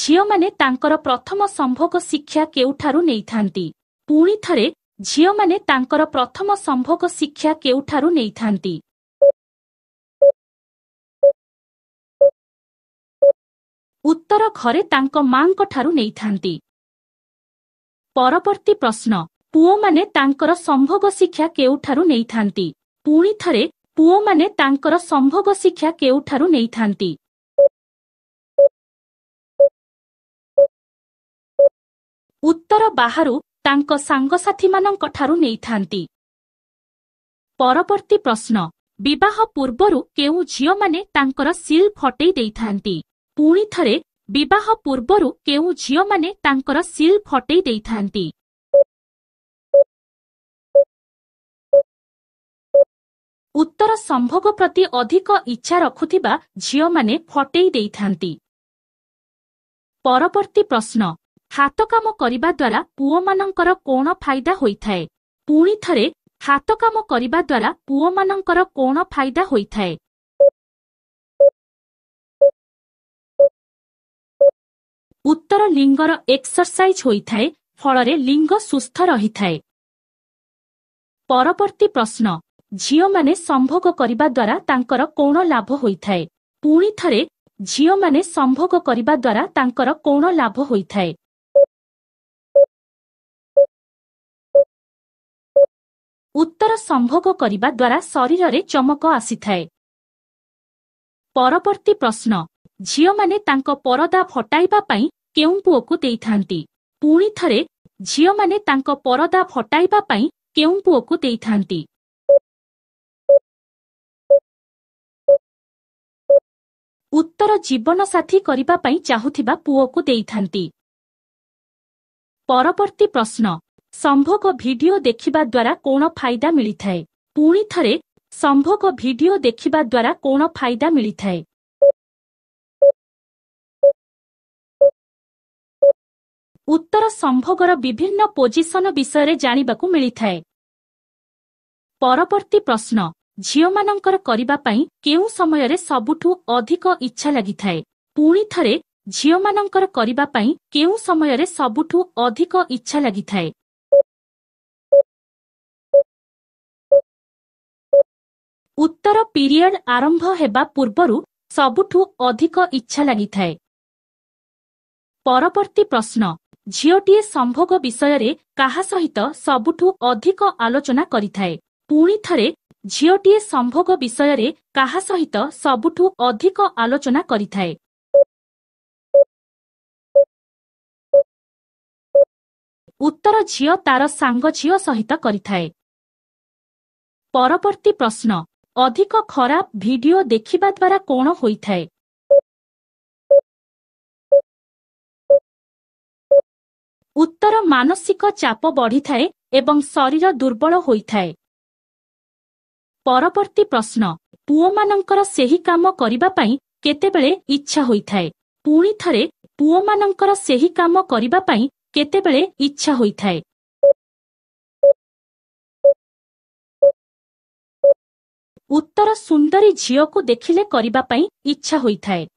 ଝିଅମାନେ ତାଙ୍କର ପ୍ରଥମ ସମ୍ଭୋଗ ଶିକ୍ଷା କେଉଁଠାରୁ ନେଇଥାନ୍ତି ପୁଣି ଥରେ ଝିଅମାନେ ତାଙ୍କର ପ୍ରଥମ ସମ୍ଭୋଗ ଶିକ୍ଷା କେଉଁଠାରୁ ନେଇଥାନ୍ତି ଉତ୍ତର ଘରେ ତାଙ୍କ ମାଙ୍କଠାରୁ ନେଇଥାନ୍ତି ପରବର୍ତ୍ତୀ ପ୍ରଶ୍ନ ପୁଅମାନେ ତାଙ୍କର ସମ୍ଭୋଗ ଶିକ୍ଷା କେଉଁଠାରୁ ନେଇଥାନ୍ତି ପୁଣି ଥରେ ପୁଅମାନେ ତାଙ୍କର ସମ୍ଭୋଗ ଶିକ୍ଷା କେଉଁଠାରୁ ନେଇଥାନ୍ତି ଉତ୍ତର ବାହାରୁ ତାଙ୍କ ସାଙ୍ଗସାଥିମାନଙ୍କଠାରୁ ନେଇଥାନ୍ତି ପରବର୍ତ୍ତୀ ପ୍ରଶ୍ନ ବିବାହ ପୂର୍ବରୁ କେଉଁ ଝିଅମାନେ ତାଙ୍କର ସିଲ୍ ଫଟେଇ ଦେଇଥାନ୍ତି ପୁଣି ଥରେ ବିବାହ ପୂର୍ବରୁ କେଉଁ ଝିଅମାନେ ତାଙ୍କର ସିଲ୍ ଫଟେଇ ଦେଇଥାନ୍ତି ଉତ୍ତର ସମ୍ଭୋଗ ପ୍ରତି ଅଧିକ ଇଚ୍ଛା ରଖୁଥିବା ଝିଅମାନେ ଫଟେଇ ଦେଇଥାନ୍ତି ପରବର୍ତ୍ତୀ ପ୍ରଶ୍ନ ହାତ କାମ କରିବା ଦ୍ୱାରା ପୁଅମାନଙ୍କର କ'ଣ ଫାଇଦା ହୋଇଥାଏ ପୁଣି ଥରେ ହାତ କାମ କରିବା ଦ୍ୱାରା ପୁଅମାନଙ୍କର କ'ଣ ଫାଇଦା ହୋଇଥାଏ ଉତ୍ତର ଲିଙ୍ଗର ଏକ୍ସରସାଇଜ୍ ହୋଇଥାଏ ଫଳରେ ଲିଙ୍ଗ ସୁସ୍ଥ ରହିଥାଏ ପରବର୍ତ୍ତୀ ପ୍ରଶ୍ନ ଝିଅମାନେ ସମ୍ଭୋଗ କରିବା ଦ୍ୱାରା ତାଙ୍କର କ'ଣ ଲାଭ ହୋଇଥାଏ ପୁଣି ଥରେ ଝିଅମାନେ ସମ୍ଭୋଗ କରିବା ଦ୍ୱାରା ତାଙ୍କର କ'ଣ ଲାଭ ହୋଇଥାଏ ଉତ୍ତର ସମ୍ଭୋଗ କରିବା ଦ୍ୱାରା ଶରୀରରେ ଚମକ ଆସିଥାଏ ପରବର୍ତ୍ତୀ ପ୍ରଶ୍ନ ଝିଅମାନେ ତାଙ୍କ ପରଦା ଫଟାଇବା ପାଇଁ କେଉଁ ପୁଅକୁ ଦେଇଥାନ୍ତି ପୁଣି ଥରେ ଝିଅମାନେ ତାଙ୍କ ପରଦା ଫଟାଇବା ପାଇଁ କେଉଁ ପୁଅକୁ ଦେଇଥାନ୍ତି ଉତ୍ତର ଜୀବନ ସାଥୀ କରିବା ପାଇଁ ଚାହୁଁଥିବା ପୁଅକୁ ଦେଇଥାନ୍ତି ପରବର୍ତ୍ତୀ ପ୍ରଶ୍ନ ସମ୍ଭୋଗ ଭିଡିଓ ଦେଖିବା ଦ୍ୱାରା କ'ଣ ଫାଇଦା ମିଳିଥାଏ ପୁଣି ଥରେ ସମ୍ଭୋଗ ଭିଡିଓ ଦେଖିବା ଦ୍ୱାରା କ'ଣ ଫାଇଦା ମିଳିଥାଏ ଉତ୍ତର ସମ୍ଭୋଗର ବିଭିନ୍ନ ପୋଜିସନ ବିଷୟରେ ଜାଣିବାକୁ ମିଳିଥାଏ ପରବର୍ତ୍ତୀ ପ୍ରଶ୍ନ ଝିଅମାନଙ୍କର କରିବା ପାଇଁ କେଉଁ ସମୟରେ ସବୁଠୁ ଅଧିକ ଇଚ୍ଛା ଲାଗିଥାଏ ପୁଣି ଥରେ ଝିଅମାନଙ୍କର କରିବା ପାଇଁ କେଉଁ ସମୟରେ ସବୁଠୁ ଅଧିକ ଇଚ୍ଛା ଲାଗିଥାଏ ଉତ୍ତର ପିରିୟଡ୍ ଆରମ୍ଭ ହେବା ପୂର୍ବରୁ ସବୁଠୁ ଅଧିକ ଇଚ୍ଛା ଲାଗିଥାଏ ପରବର୍ତ୍ତୀ ପ୍ରଶ୍ନ ଝିଅଟିଏ ସମ୍ଭୋଗ ବିଷୟରେ କାହା ସହିତ ସବୁଠୁ ଅଧିକ ଆଲୋଚନା କରିଥାଏ ପୁଣି ଥରେ ଝିଅଟିଏ ସମ୍ଭୋଗ ବିଷୟରେ କାହା ସହିତ ସବୁଠୁ ଅଧିକ ଆଲୋଚନା କରିଥାଏ ଉତ୍ତର ଝିଅ ତାର ସାଙ୍ଗ ଝିଅ ସହିତ କରିଥାଏ ପରବର୍ତ୍ତୀ ପ୍ରଶ୍ନ ଅଧିକ ଖରାପ ଭିଡିଓ ଦେଖିବା ଦ୍ୱାରା କ'ଣ ହୋଇଥାଏ ଉତ୍ତର ମାନସିକ ଚାପ ବଢ଼ିଥାଏ ଏବଂ ଶରୀର ଦୁର୍ବଳ ହୋଇଥାଏ ପରବର୍ତ୍ତୀ ପ୍ରଶ୍ନ ପୁଅମାନଙ୍କର ସେହି କାମ କରିବା ପାଇଁ କେତେବେଳେ ଇଚ୍ଛା ହୋଇଥାଏ ପୁଣି ଥରେ ପୁଅମାନଙ୍କର ସେହି କାମ କରିବା ପାଇଁ କେତେବେଳେ ଇଚ୍ଛା ହୋଇଥାଏ ଉତ୍ତର ସୁନ୍ଦରୀ ଝିଅକୁ ଦେଖିଲେ କରିବା ପାଇଁ ଇଚ୍ଛା ହୋଇଥାଏ